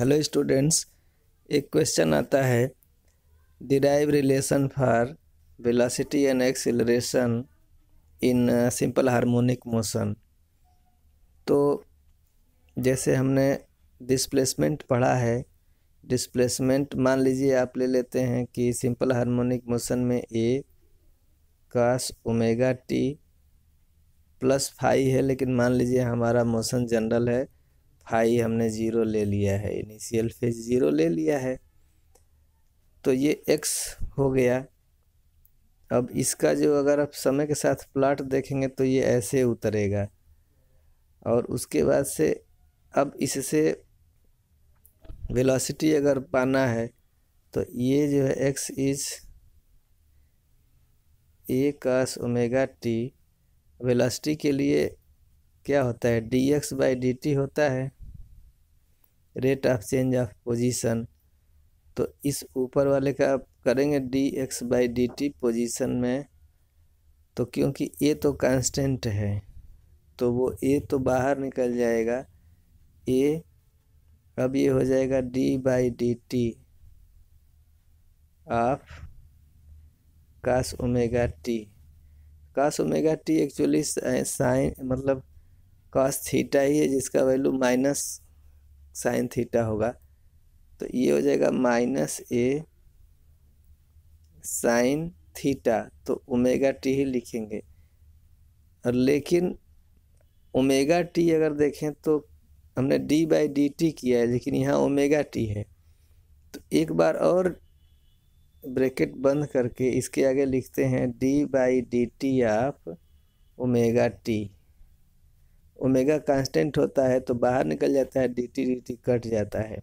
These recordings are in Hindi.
हेलो स्टूडेंट्स एक क्वेश्चन आता है derive relation for velocity and acceleration in simple harmonic motion तो जैसे हमने डिस्प्लेसमेंट पढ़ा है डिस्प्लेसमेंट मान लीजिए आप ले लेते हैं कि सिंपल हार्मोनिक मोशन में A cos omega T plus phi है लेकिन मान लीजिए हमारा मोशन जनरल है हाई हमने ज़ीरो ले लिया है इनिशियल फेज ज़ीरो ले लिया है तो ये एक्स हो गया अब इसका जो अगर आप समय के साथ प्लाट देखेंगे तो ये ऐसे उतरेगा और उसके बाद से अब इससे वेलोसिटी अगर पाना है तो ये जो है X is A cos omega T velocity के लिए क्या होता है D X by D T होता है rate of change of position तो इस ऊपर वाले का आप करेंगे D X by D T position में तो क्योंकि ए तो कांस्टेंट है तो वो ए तो बाहर निकल जाएगा ए अब ये हो जाएगा D by D T of cos omega T cos omega T actually sine मतलब कास थीटा ही है जिसका वैल्यू माइनस साइन थीटा होगा तो ये हो जाएगा माइनस ए साइन थीटा तो ओमेगा टी ही लिखेंगे और लेकिन ओमेगा टी अगर देखें तो हमने डी बाई डी टी किया है लेकिन यहाँ ओमेगा टी है तो एक बार और ब्रैकेट बंद करके इसके आगे लिखते हैं D by D T of omega T omega constant होता है तो बाहर निकल जाता है D T D T cut जाता है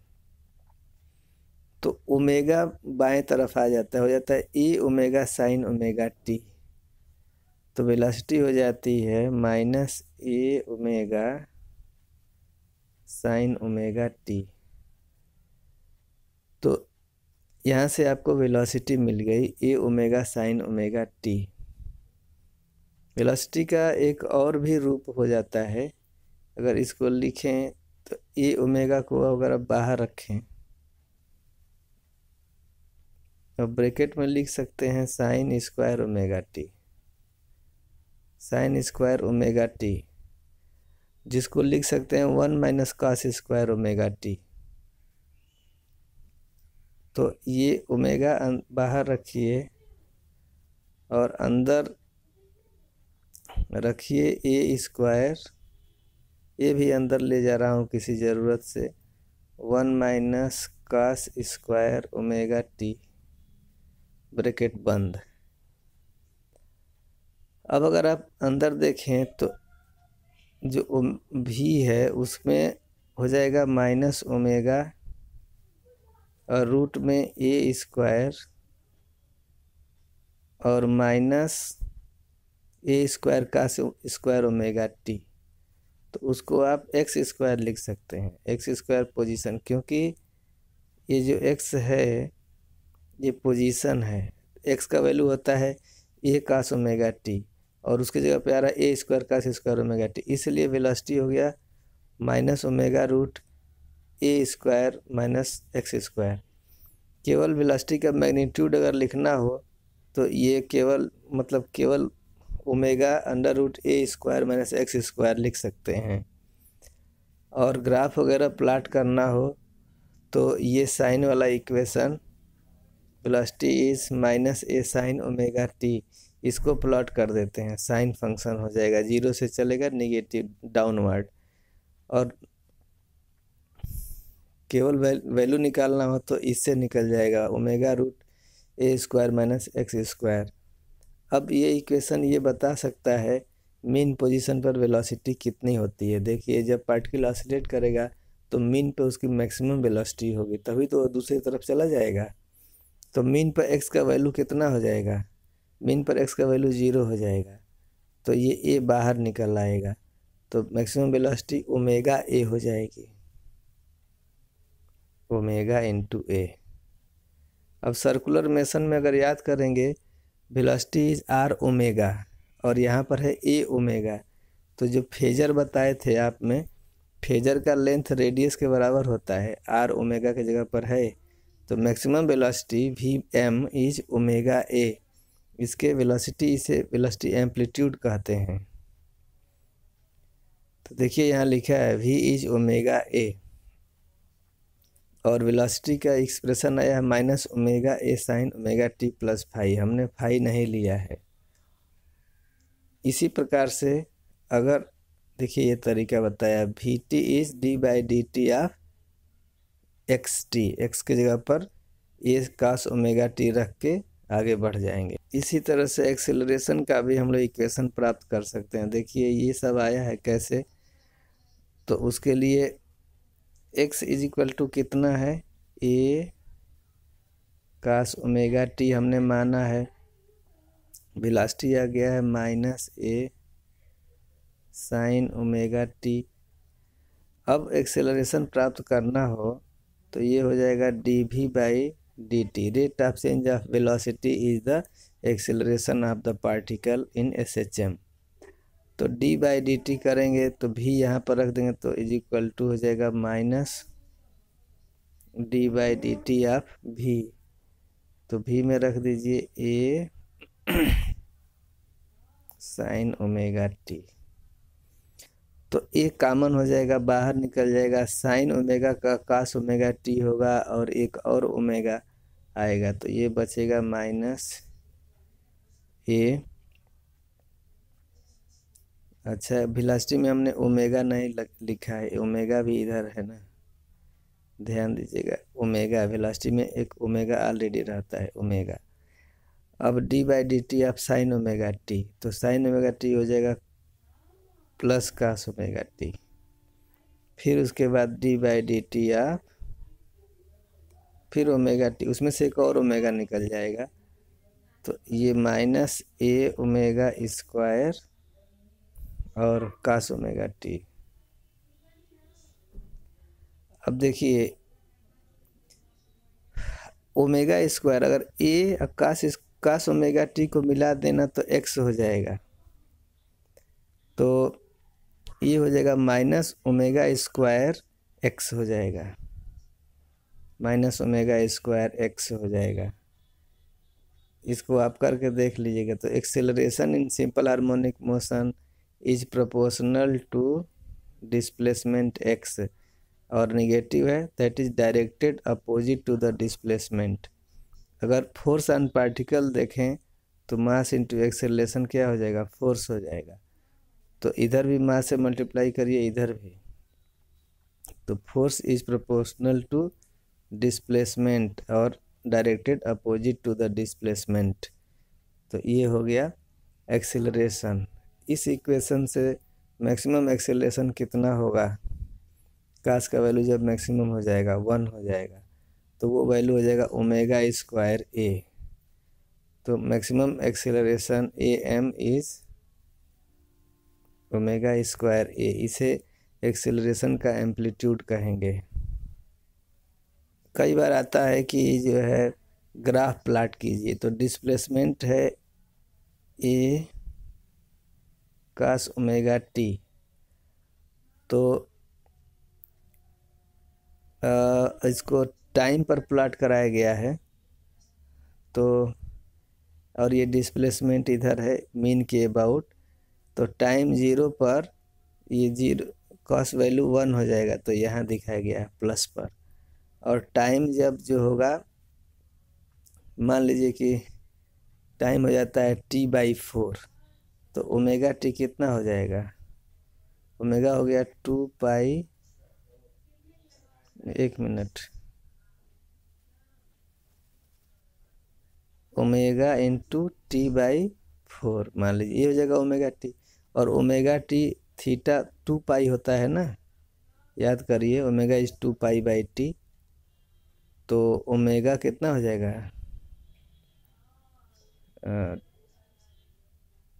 तो ओमेगा बाएं तरफ आ जाता है हो जाता है ई ओमेगा साइन ओमेगा टी तो वेलोसिटी हो जाती है minus A omega sine omega T तो यहाँ से आपको वेलोसिटी मिल गई A omega sine omega T velocity का एक और भी रूप हो जाता है अगर इसको लिखें तो ए ओमेगा को अगर आप बाहर रखें तो ब्रैकेट में लिख सकते हैं sine square omega T sine square omega T जिसको लिख सकते हैं one minus cos square omega T तो ये ओमेगा अं-, बाहर रखिए और अंदर रखिए ए स्क्वायर ये भी अंदर ले जा रहा हूँ किसी ज़रूरत से one minus cos square omega T bracket बंद अब अगर आप अंदर देखें तो जो भी है उसमें हो जाएगा माइनस ओमेगा और रूट में ए स्क्वायर और माइनस ए स्क्वायर का स्क्वायर ओमेगा टी तो उसको आप एक्स स्क्वायर लिख सकते हैं एक्स स्क्वायर पोजीशन क्योंकि ये जो एक्स है ये पोजीशन है एक्स का वैल्यू होता है ए काश ओमेगा टी और उसकी जगह पे आ रहा है A square cos square omega T इसलिए वेलोसिटी हो गया minus omega root A square minus X square केवल वेलोसिटी का मैग्नीट्यूड अगर लिखना हो तो ये केवल मतलब केवल omega under root A square minus X square लिख सकते हैं और ग्राफ वगैरह प्लाट करना हो तो ये साइन वाला equation plus T is minus A sine omega T इसको प्लॉट कर देते हैं साइन फंक्शन हो जाएगा जीरो से चलेगा निगेटिव डाउनवर्ड और केवल वैल्यू निकालना हो तो इससे निकल जाएगा omega root A square minus X square अब ये इक्वेशन ये बता सकता है मीन पोजीशन पर वेलोसिटी कितनी होती है देखिए जब पार्टिकल ऑसिलेट करेगा तो मीन पर उसकी मैक्सिमम वेलोसिटी होगी तभी तो वो दूसरी तरफ चला जाएगा तो मीन पर एक्स का वैल्यू कितना हो जाएगा मीन पर एक्स का वैल्यू ज़ीरो हो जाएगा तो ये ए बाहर निकल आएगा तो मैक्सिमम वेलोसिटी ओमेगा ए हो जाएगी ओमेगा इंटू ए अब सर्कुलर मेसन में अगर याद करेंगे वेलोसिटी इज़ आर ओमेगा और यहाँ पर है ए ओमेगा तो जो फेजर बताए थे आप में फेजर का लेंथ रेडियस के बराबर होता है आर ओमेगा की जगह पर है तो maximum velocity V M is omega A इसके वेलोसिटी इसे वेलोसिटी एम्पलीट्यूड कहते हैं तो देखिए यहाँ लिखा है वी इज ओमेगा ए और वेलोसिटी का एक्सप्रेशन आया है minus omega A sine omega T plus phi हमने फाई नहीं लिया है इसी प्रकार से अगर देखिए ये तरीका बताया V T is D by D T of X T X की जगह पर ए कास ओमेगा टी रख के आगे बढ़ जाएंगे इसी तरह से एक्सेलरेशन का भी हम लोग इक्वेशन प्राप्त कर सकते हैं देखिए ये सब आया है कैसे तो उसके लिए एक्स इज इक्वल टू कितना है ए कास ओमेगा टी हमने माना है बिलास्टी आ गया है minus A sine omega T अब एक्सेलरेशन प्राप्त करना हो तो ये हो जाएगा D V by D T rate of change of velocity is the acceleration of the particle in S H M तो डी बाई डी टी करेंगे तो भी यहाँ पर रख देंगे तो इज इक्वल टू हो जाएगा minus D by D T of भी तो भी में रख दीजिए ए साइन ओमेगा टी तो ए कामन हो जाएगा बाहर निकल जाएगा साइन ओमेगा का काश ओमेगा टी होगा और एक और ओमेगा आएगा तो ये बचेगा माइनस ए अच्छा भिलास्टी में हमने ओमेगा नहीं लिखा है ओमेगा भी इधर है ना ध्यान दीजिएगा ओमेगा विलास्टी में एक ओमेगा ऑलरेडी रहता है ओमेगा अब डी बाई डी टी आप साइन ओमेगा टी तो साइन ओमेगा टी हो जाएगा प्लस कास ओमेगा टी फिर उसके बाद डी बाई डी टी आप फिर ओमेगा टी उसमें से एक और ओमेगा निकल जाएगा तो ये माइनस ए ओमेगा स्क्वायर और कास ओमेगा टी अब देखिए ओमेगा स्क्वायर अगर ए और कास कास ओमेगा टी को मिला देना तो एक्स हो जाएगा तो ये हो जाएगा माइनस ओमेगा स्क्वायर एक्स हो जाएगा माइनस ओमेगा स्क्वायर एक्स हो जाएगा इसको आप करके देख लीजिएगा तो acceleration in simple harmonic motion is proportional to displacement X और निगेटिव है that is directed opposite to the displacement अगर फोर्स ऑन पार्टिकल देखें तो मास इंटू एक्सेलेशन क्या हो जाएगा फोर्स हो जाएगा तो इधर भी मास से मल्टीप्लाई करिए इधर भी तो force is proportional to displacement और directed opposite to the displacement तो ये हो गया एक्सेलरेशन इस इक्वेशन से मैक्सिमम एक्सेलेशन कितना होगा कास का वैल्यू जब मैक्सिमम हो जाएगा वन हो जाएगा तो वो वैल्यू हो जाएगा ओमेगा स्क्वायर ए तो maximum acceleration A M is omega square A इसे एक्सेलरेशन का एम्पलीट्यूड कहेंगे कई बार आता है कि जो है ग्राफ प्लाट कीजिए तो डिस्प्लेसमेंट है ए कास ओमेगा टी तो आ, इसको टाइम पर प्लॉट कराया गया है तो और ये डिस्प्लेसमेंट इधर है मीन के अबाउट तो टाइम ज़ीरो पर ये जीरो कॉस वैल्यू वन हो जाएगा तो यहाँ दिखाया गया है प्लस पर और टाइम जब जो होगा मान लीजिए कि टाइम हो जाता है टी बाई फोर तो ओमेगा टी कितना हो जाएगा ओमेगा हो गया टू पाई एक minute omega into T by four मान लीजिए ये हो जाएगा ओमेगा टी और omega T theta two pi होता है ना याद करिए omega is two pi by T तो ओमेगा कितना हो जाएगा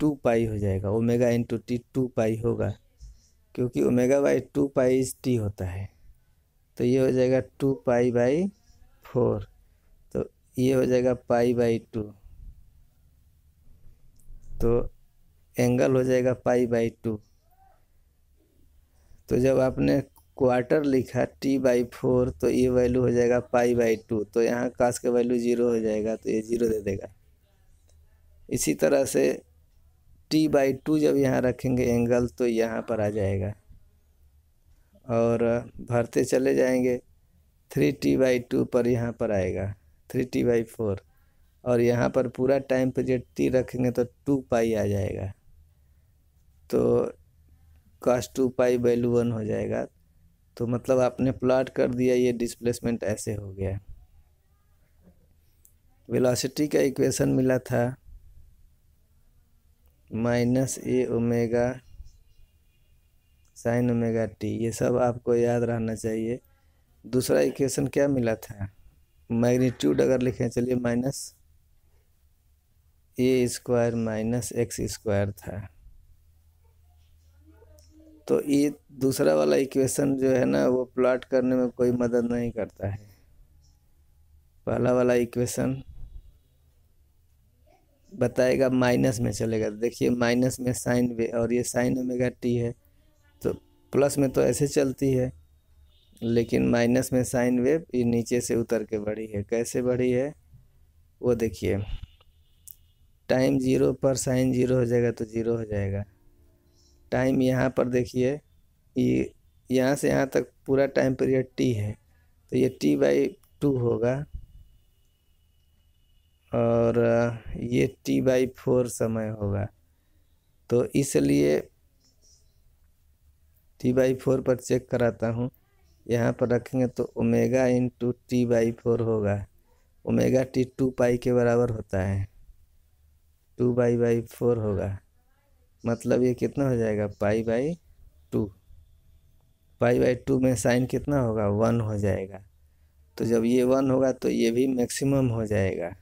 टू पाई हो जाएगा omega into T two pi होगा क्योंकि omega by two pi is T होता है तो ये हो जाएगा टू पाई बाई फोर तो ये हो जाएगा पाई बाई टू तो एंगल हो जाएगा पाई बाई टू तो जब आपने क्वार्टर लिखा टी बाई फोर तो ये वैल्यू हो जाएगा पाई बाई टू तो यहाँ कास का वैल्यू ज़ीरो हो जाएगा तो ये ज़ीरो दे देगा इसी तरह से टी बाई टू जब यहाँ रखेंगे एंगल तो यहाँ पर आ जाएगा और भरते चले जाएंगे थ्री टी बाई टू पर यहाँ पर आएगा थ्री टी बाई फोर और यहाँ पर पूरा टाइम पीरियड टी रखेंगे तो टू पाई आ जाएगा तो cos two pi value one हो जाएगा तो मतलब आपने प्लॉट कर दिया ये डिस्प्लेसमेंट ऐसे हो गया वेलोसिटी का इक्वेशन मिला था minus A omega sine omega T ये सब आपको याद रहना चाहिए दूसरा इक्वेशन क्या मिला था मैग्नीट्यूड अगर लिखें चलिए minus A square minus X square था तो ये दूसरा वाला इक्वेशन जो है ना वो प्लॉट करने में कोई मदद नहीं करता है पहला वाला इक्वेशन बताएगा माइनस में चलेगा देखिए माइनस में साइन वे और ये साइन ओमेगा टी है तो प्लस में तो ऐसे चलती है लेकिन माइनस में साइन वेव ये नीचे से उतर के बढ़ी है कैसे बढ़ी है वो देखिए टाइम जीरो पर साइन जीरो हो जाएगा तो जीरो हो जाएगा टाइम यहाँ पर देखिए ये यहाँ से यहाँ तक पूरा टाइम पीरियड टी है तो ये टी बाई टू होगा और ये टी बाई फोर समय होगा तो इसलिए टी बाई फोर पर चेक कराता हूँ यहाँ पर रखेंगे तो omega into T by four होगा ओमेगा टी टू पाई के बराबर होता है टू बाई बाई फोर होगा मतलब ये कितना हो जाएगा pi by two pi by two में साइन कितना होगा वन हो जाएगा तो जब ये वन होगा तो ये भी मैक्सिमम हो जाएगा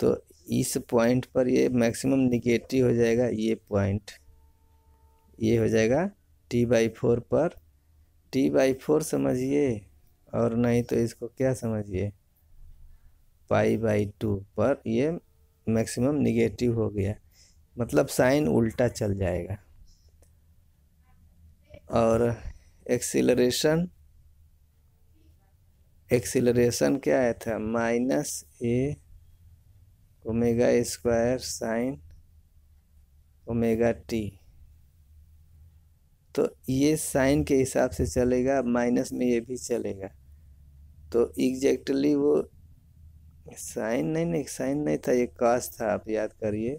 तो इस पॉइंट पर ये मैक्सिमम निगेटिव हो जाएगा ये पॉइंट ये हो जाएगा टी बाई फोर पर टी बाई फोर समझिए और नहीं तो इसको क्या समझिए पाई बाई टू पर ये मैक्सिमम निगेटिव हो गया मतलब साइन उल्टा चल जाएगा और एक्सीलरेशन एक्सीलरेशन क्या आया था minus A omega square sine omega T तो ये साइन के हिसाब से चलेगा माइनस में ये भी चलेगा तो एग्जैक्टली वो साइन नहीं नहीं साइन नहीं था ये कॉस था आप याद करिए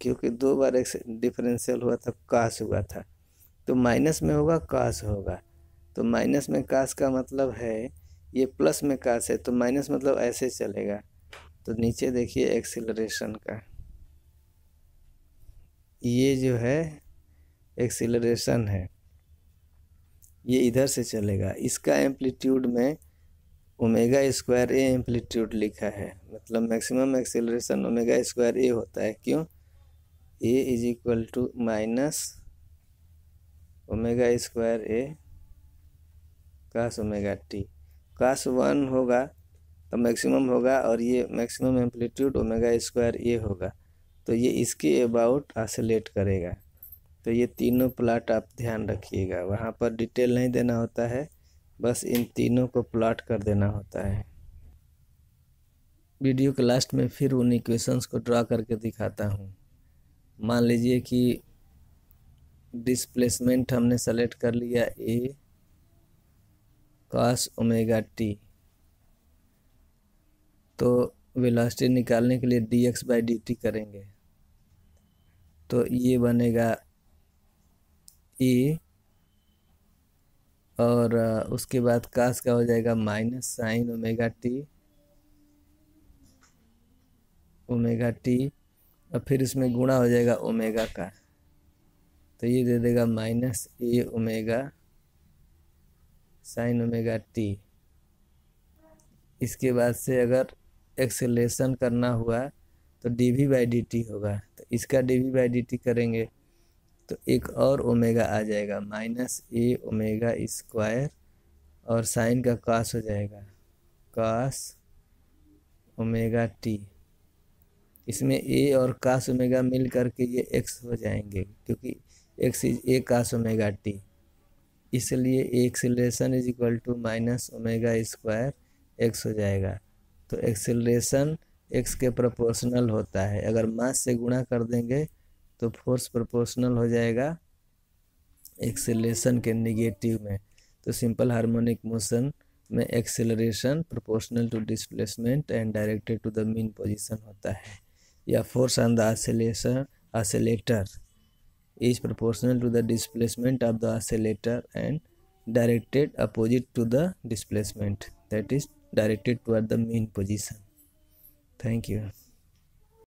क्योंकि दो बार एक डिफरेंशियल हुआ था कास हुआ था तो माइनस में होगा कास होगा तो माइनस में कास का मतलब है ये प्लस में काश है तो माइनस मतलब ऐसे चलेगा तो नीचे देखिए एक्सीलरेशन का ये जो है एक्सीलरेशन है ये इधर से चलेगा इसका एम्पलीट्यूड में ओमेगा स्क्वायर ए एम्पलीट्यूड लिखा है मतलब maximum acceleration omega square A होता है क्यों A is equal to minus omega square A cos omega T पास वन होगा तो मैक्सिमम होगा और ये maximum amplitude omega square A होगा तो ये इसके अबाउट आसलेट करेगा तो ये तीनों प्लाट आप ध्यान रखिएगा वहाँ पर डिटेल नहीं देना होता है बस इन तीनों को प्लाट कर देना होता है वीडियो के लास्ट में फिर उन इक्वेशंस को ड्रा करके दिखाता हूँ मान लीजिए कि डिस्प्लेसमेंट हमने सेलेक्ट कर लिया ए कॉस ओमेगा टी तो वेलोसिटी निकालने के लिए D X by D T करेंगे तो ये बनेगा ए और उसके बाद कास का हो जाएगा minus sine omega T omega T और फिर इसमें गुणा हो जाएगा ओमेगा का तो ये दे देगा minus A omega sine omega T इसके बाद से अगर एक्सेलेशन करना हुआ तो D V by D T होगा तो इसका D V by D T करेंगे तो एक और ओमेगा आ जाएगा माइनस ए ओमेगा स्क्वायर और साइन का कास हो जाएगा कास ओमेगा टी इसमें ए और कास ओमेगा मिल करके ये एक्स हो जाएंगे क्योंकि X is A cos omega T इसलिए acceleration is equal to minus omega square X हो जाएगा तो एक्सेलेशन एक्स के प्रोपोर्शनल होता है अगर मास से गुणा कर देंगे तो फोर्स प्रोपोर्शनल हो जाएगा एक्सेलरेशन के निगेटिव में तो सिंपल हार्मोनिक मोशन में acceleration proportional to displacement and directed to the mean position होता है या force on the oscillation oscillator is proportional to the displacement of the oscillator and directed opposite to the displacement that is directed toward the mean position thank you